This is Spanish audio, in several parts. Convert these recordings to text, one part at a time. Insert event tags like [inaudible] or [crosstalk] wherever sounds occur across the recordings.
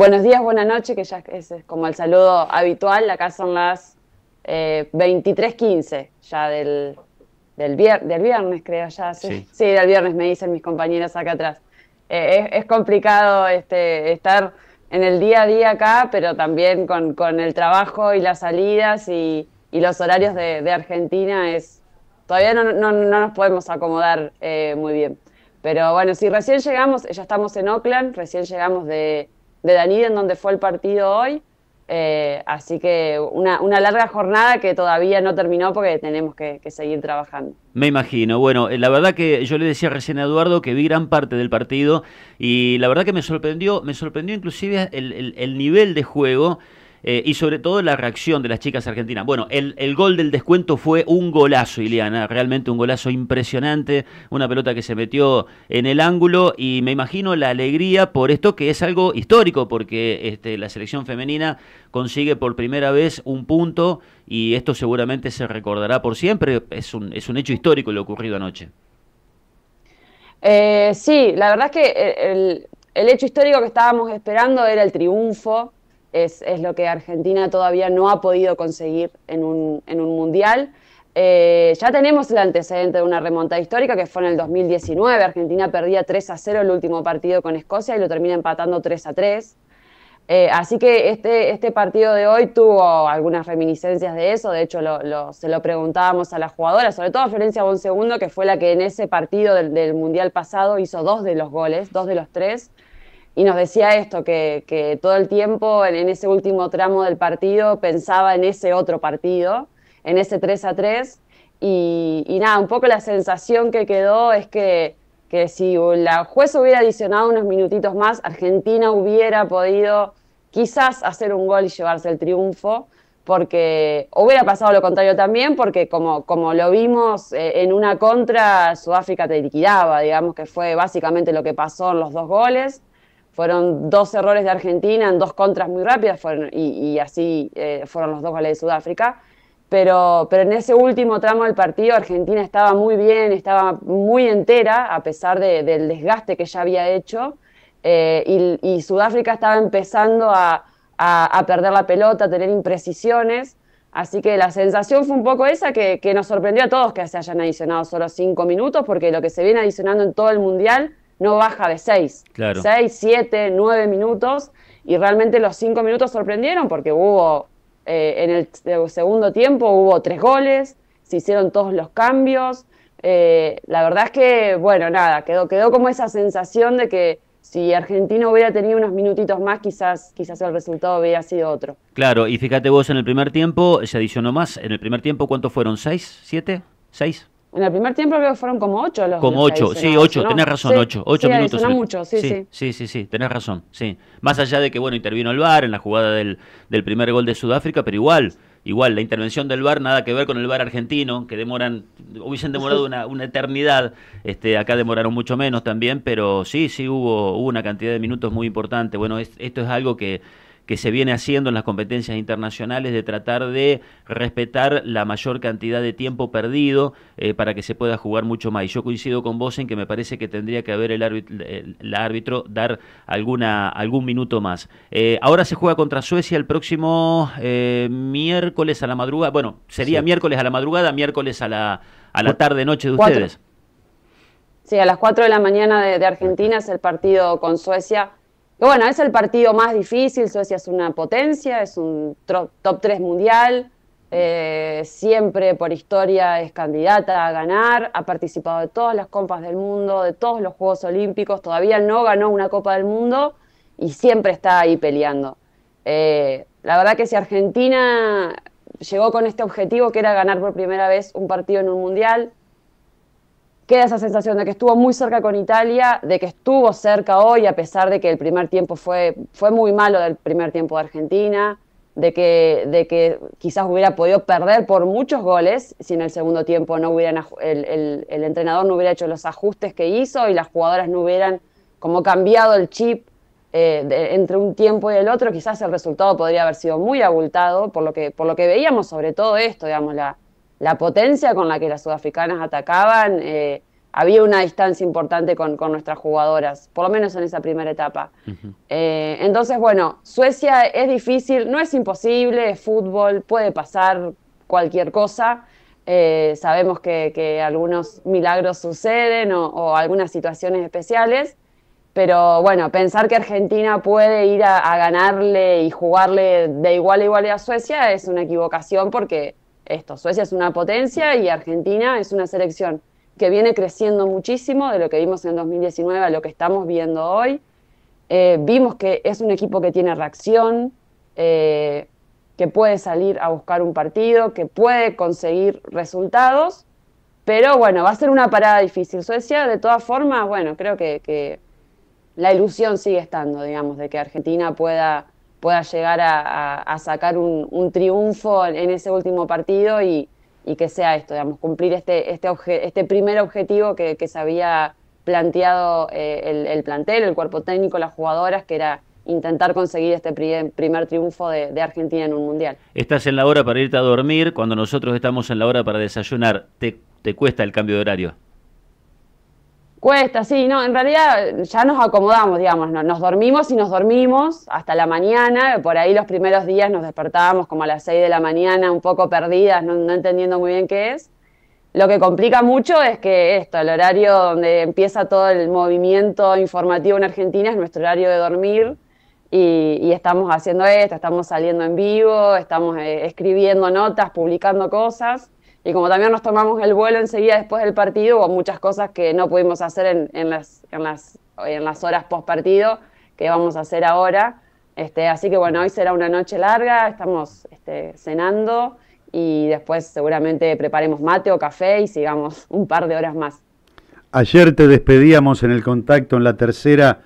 Buenos días, buenas noches, que ya es como el saludo habitual. Acá son las 23.15 eh, ya del, del, viernes, creo, ya. Sí. sí. del viernes me dicen mis compañeras acá atrás. Eh, es, complicado este, estar en el día a día acá, pero también con, el trabajo y las salidas y, los horarios de, Argentina es todavía no, no, no nos podemos acomodar eh, muy bien. Pero bueno, si recién llegamos, ya estamos en Oakland, recién llegamos de, de Danilo en donde fue el partido hoy. Eh, así que una, una, larga jornada que todavía no terminó porque tenemos que, seguir trabajando. Me imagino. Bueno, eh, la verdad que yo le decía recién a Eduardo que vi gran parte del partido y la verdad que me sorprendió, me sorprendió inclusive el nivel de juego. Eh, y sobre todo la reacción de las chicas argentinas. Bueno, el, gol del descuento fue un golazo, Ileana, realmente un golazo impresionante, una pelota que se metió en el ángulo y me imagino la alegría por esto que es algo histórico, porque este, la selección femenina consigue por primera vez un punto y esto seguramente se recordará por siempre, es un, hecho histórico lo ocurrido anoche. Eh, sí, la verdad es que el hecho histórico que estábamos esperando era el triunfo, es, lo que Argentina todavía no ha podido conseguir en un, mundial. Eh, ya tenemos el antecedente de una remontada histórica que fue en el 2019. Argentina perdía 3 a 0 el último partido con Escocia y lo termina empatando 3 a 3. Eh, así que este, este, partido de hoy tuvo algunas reminiscencias de eso. De hecho, se lo preguntábamos a la jugadora, sobre todo a Florencia Bonsegundo, que fue la que en ese partido del mundial pasado hizo dos de los goles, dos de los tres y nos decía esto, que, que todo el tiempo en, ese último tramo del partido pensaba en ese otro partido, en ese 3 a 3, y, nada, un poco la sensación que quedó es que, que, si la juez hubiera adicionado unos minutitos más, Argentina hubiera podido quizás hacer un gol y llevarse el triunfo, porque hubiera pasado lo contrario también, porque como, como lo vimos eh, en una contra, Sudáfrica te liquidaba, digamos que fue básicamente lo que pasó en los dos goles. Fueron dos errores de Argentina en dos contras muy rápidas y, así eh, fueron los dos goles de Sudáfrica. Pero, en ese último tramo del partido Argentina estaba muy bien, estaba muy entera a pesar del desgaste que ya había hecho eh, y, Sudáfrica estaba empezando a, perder la pelota, a tener imprecisiones. Así que la sensación fue un poco esa que, que, nos sorprendió a todos que se hayan adicionado solo cinco minutos, porque lo que se viene adicionando en todo el Mundial no baja de seis, seis, siete, nueve minutos. Y realmente los cinco minutos sorprendieron porque hubo, eh, en el, segundo tiempo hubo tres goles, se hicieron todos los cambios. Eh, la verdad es que, bueno, nada, quedó, quedó como esa sensación de que si Argentina hubiera tenido unos minutitos más, quizás, quizás el resultado hubiera sido otro. Claro, y fíjate vos, en el primer tiempo se adicionó más. ¿En el primer tiempo cuántos fueron? ¿Seis? ¿Siete? ¿Seis? En el primer tiempo creo que fueron como ocho Como ocho, sí, ocho, tenés razón, ocho, ocho minutos. mucho, sí, sí, sí. Sí, tenés razón, sí. Más allá de que, bueno, intervino el VAR en la jugada del, primer gol de Sudáfrica, pero igual, igual, la intervención del VAR nada que ver con el VAR argentino, que demoran, hubiesen demorado una, eternidad, este, acá demoraron mucho menos también, pero sí, sí hubo, una cantidad de minutos muy importante. Bueno, esto es algo que que se viene haciendo en las competencias internacionales de tratar de respetar la mayor cantidad de tiempo perdido eh, para que se pueda jugar mucho más. Y yo coincido con vos en que me parece que tendría que haber el árbitro, dar alguna, algún minuto más. Eh, ahora se juega contra Suecia el próximo eh, miércoles a la madrugada. Bueno, sería miércoles a la madrugada, miércoles a la, a la tarde, noche de ustedes. Sí, a las 4 de la mañana de, de Argentina es el partido con Suecia bueno, es el partido más difícil, Suecia es una potencia, es un top 3 mundial, eh, siempre por historia es candidata a ganar, ha participado de todas las copas del mundo, de todos los Juegos Olímpicos, todavía no ganó una Copa del Mundo y siempre está ahí peleando. Eh, la verdad que si Argentina llegó con este objetivo que era ganar por primera vez un partido en un mundial, queda esa sensación de que estuvo muy cerca con Italia, de que estuvo cerca hoy, a pesar de que el primer tiempo fue, fue muy malo del primer tiempo de Argentina, de que, de que quizás hubiera podido perder por muchos goles si en el segundo tiempo no hubieran, el, entrenador no hubiera hecho los ajustes que hizo y las jugadoras no hubieran como cambiado el chip eh, entre un tiempo y el otro, quizás el resultado podría haber sido muy abultado por lo que, por lo que veíamos sobre todo esto, digamos, la, la potencia con la que las sudafricanas atacaban, eh, había una distancia importante con, nuestras jugadoras, por lo menos en esa primera etapa. Eh, entonces, bueno, Suecia es difícil, no es imposible, es fútbol, puede pasar cualquier cosa. Eh, sabemos que, algunos milagros suceden o, algunas situaciones especiales, pero bueno, pensar que Argentina puede ir a ganarle y jugarle de igual a igual a Suecia es una equivocación porque esto. Suecia es una potencia y Argentina es una selección que viene creciendo muchísimo de lo que vimos en 2019 a lo que estamos viendo hoy. Eh, vimos que es un equipo que tiene reacción, eh, que puede salir a buscar un partido, que puede conseguir resultados, pero bueno, va a ser una parada difícil. Suecia, de todas formas, bueno, creo que, que la ilusión sigue estando, digamos, de que Argentina pueda pueda llegar a, sacar un, triunfo en ese último partido y, que sea esto, digamos, cumplir este, este, este primer objetivo que, se había planteado eh, el, plantel, el cuerpo técnico, las jugadoras, que era intentar conseguir este primer triunfo de, Argentina en un mundial. Estás en la hora para irte a dormir, cuando nosotros estamos en la hora para desayunar, te cuesta el cambio de horario? Cuesta, sí, no, en realidad ya nos acomodamos, digamos, nos dormimos y nos dormimos hasta la mañana, por ahí los primeros días nos despertábamos como a las 6 de la mañana, un poco perdidas, no, entendiendo muy bien qué es. Lo que complica mucho es que esto, el horario donde empieza todo el movimiento informativo en Argentina es nuestro horario de dormir y, estamos haciendo esto, estamos saliendo en vivo, estamos eh, escribiendo notas, publicando cosas y como también nos tomamos el vuelo enseguida después del partido, hubo muchas cosas que no pudimos hacer en, las, en, las, horas post partido, que vamos a hacer ahora. Este, así que bueno, hoy será una noche larga, estamos este, cenando y después seguramente preparemos mate o café y sigamos [laughs] un par de horas más. Ayer te despedíamos en el contacto en la tercera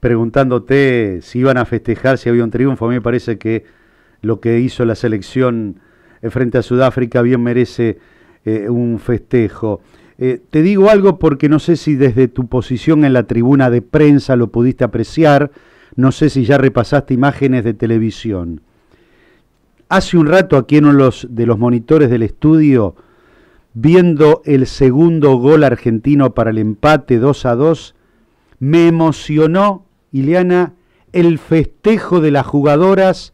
preguntándote si iban a festejar si había un triunfo. A mí me parece que lo que hizo la selección frente a Sudáfrica bien merece eh, un festejo. Eh, te digo algo porque no sé si desde tu posición en la tribuna de prensa lo pudiste apreciar, no sé si ya repasaste imágenes de televisión. Hace un rato aquí en uno los, de los monitores del estudio, viendo el segundo gol argentino para el empate 2 a 2, me emocionó, Ileana, el festejo de las jugadoras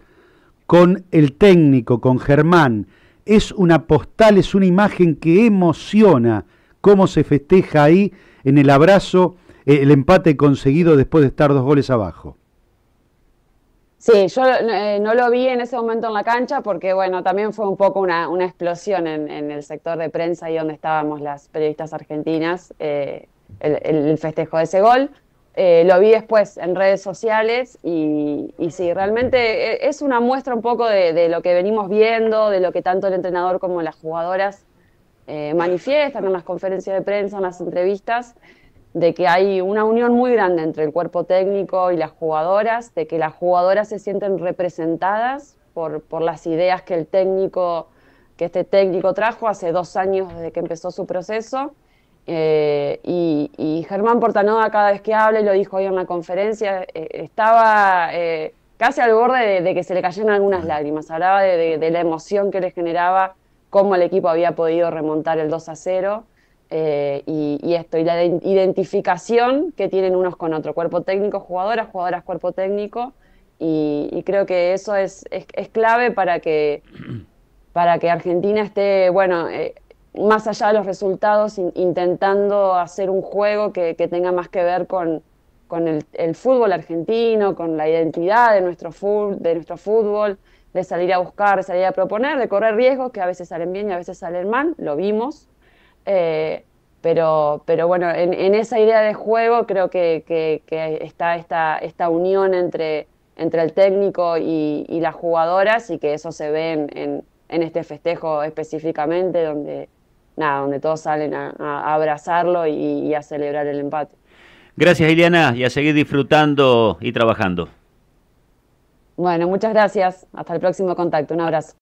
con el técnico, con Germán. Es una postal, es una imagen que emociona cómo se festeja ahí en el abrazo eh, el empate conseguido después de estar dos goles abajo. Sí, yo eh, no lo vi en ese momento en la cancha porque, bueno, también fue un poco una, explosión en, el sector de prensa y donde estábamos las periodistas argentinas, eh, el, festejo de ese gol. Eh, lo vi después en redes sociales y, sí, realmente eh, es una muestra un poco de, lo que venimos viendo, de lo que tanto el entrenador como las jugadoras eh, manifiestan en las conferencias de prensa, en las entrevistas, de que hay una unión muy grande entre el cuerpo técnico y las jugadoras, de que las jugadoras se sienten representadas por, por las ideas que el técnico, que este técnico trajo hace dos años desde que empezó su proceso eh, y, Germán Portanova cada vez que hable, lo dijo hoy en la conferencia, eh, estaba eh, casi al borde de, que se le cayeran algunas lágrimas. Hablaba de, la emoción que le generaba cómo el equipo había podido remontar el 2 a 0 y, esto, y la identificación que tienen unos con otro, cuerpo técnico, jugadoras, jugadoras, cuerpo técnico, y, creo que eso es, es, clave para que para que Argentina esté, bueno, más allá de los resultados, intentando hacer un juego que, tenga más que ver con, el, fútbol argentino, con la identidad de nuestro, fútbol, de nuestro fútbol, de salir a buscar, salir a proponer, de correr riesgos que a veces salen bien y a veces salen mal, lo vimos. Eh, pero, pero bueno, en, esa idea de juego creo que, está esta, esta unión entre, entre el técnico y, las jugadoras y que eso se ve en, en este festejo específicamente, donde nada, donde todos salen a, abrazarlo y, y a celebrar el empate. Gracias, Ileana, y a seguir disfrutando y trabajando. Bueno, muchas gracias. Hasta el próximo contacto. Un abrazo.